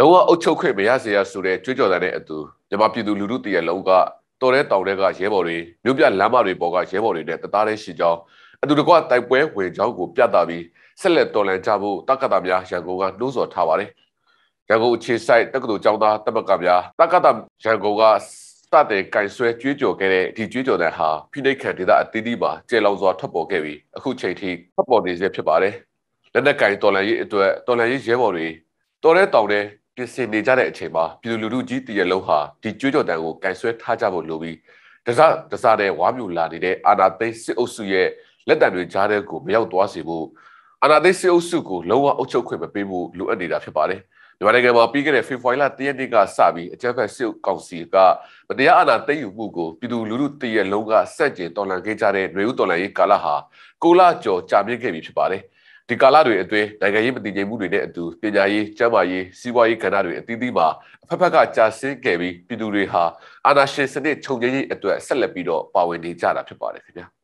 လုံးဝအုပ်ချုပ်ခွင့်မရစေရဆိုတဲ့ကြွေးကြော်သံနဲ့အတူမြန်မာပြည်သူလူထုတရလုံးကတော်တဲ့တောင်တွေကရဲဘော်တွေမြို့ပြလမ်းမတွေပေါ်ကရဲဘော်တွေနဲ့တသားတည်းရှိကြောင်းအတူတကွတိုက်ပွဲဝင်ကြောင်းကိုပြသပြီးဆက်လက်တော်လှန်ကြဖို့တက္ကသများရန်ကုန်ကနှိုးဆော်ထားပါတယ်။ရန်ကုန်အခြေစိုက်တက္ကသိုလ်ကျောင်းသားတပ်မကများတက္ကသရန်ကုန်ကစတဲ့ကင်ဆွဲကြွေးကြော်ခဲ့တဲ့ဒီကြွေးကြော်တဲ့ဟာဖိနှိပ်ခံဒေသအသီးသီးမှာကျေလောင်စွာထွက်ပေါ်ခဲ့ပြီးအခုချိန်ထိထွက်ပေါ်နေစေဖြစ်ပါတယ်။လက်နက်ကင်တော်လှန်ရေးအတွက်တော်လှန်ရေးရဲဘော်တွေတော်တဲ့တောင်တွေပြင်ဆင်နေကြတဲ့အချိန်မှာပြည်သူလူထုကြီးတရလုံးဟာဒီကြွေးကြော်တံကိုကန်ဆွဲထားကြဖို့လိုပြီးတစားတစားတဲ့ဝါမျိုးလာနေတဲ့အာနာသိစစ်အုပ်စုရဲ့လက်တံတွေကြားတဲ့ကိုမရောက်သွားစေဖို့အာနာသိစစ်အုပ်စုကိုလုံးဝအုပ်ချုပ်ခွင့်မပေးဖို့လိုအပ်နေတာဖြစ်ပါတယ်မြန်မာနိုင်ငံမှာပြီးခဲ့တဲ့ဖေဖော်ဝါရီလတရက်နေ့ကစပြီးအကြမ်းဖက်စစ်ကောင်စီကမတရားအာဏာသိမ်းယူမှုကိုပြည်သူလူထုတရက်လုံးကစက်ကျင်တော်လှန်ခဲ့ကြတဲ့ຫນွေဥတော်လှန်ရေးကာလဟာကိုလာကျော်ကြာမြင့်ခဲ့ပြီဖြစ်ပါတယ်။ဒီကာလတွေအတွင်းနိုင်ငံရေးမတည်ငြိမ်မှုတွေနဲ့အတူပညာရေးကျန်းမာရေးစီးပွားရေးကဏ္ဍတွေအသီးသီးမှာအဖက်ဖက်ကကြာဆင်းခဲ့ပြီးပြည်သူတွေဟာအာဏာရှင်စနစ်ချုပ်ငြိမ်းရေးအတွက်ဆက်လက်ပြီးတော့ပါဝင်နေကြတာဖြစ်ပါတယ်ခင်ဗျာ။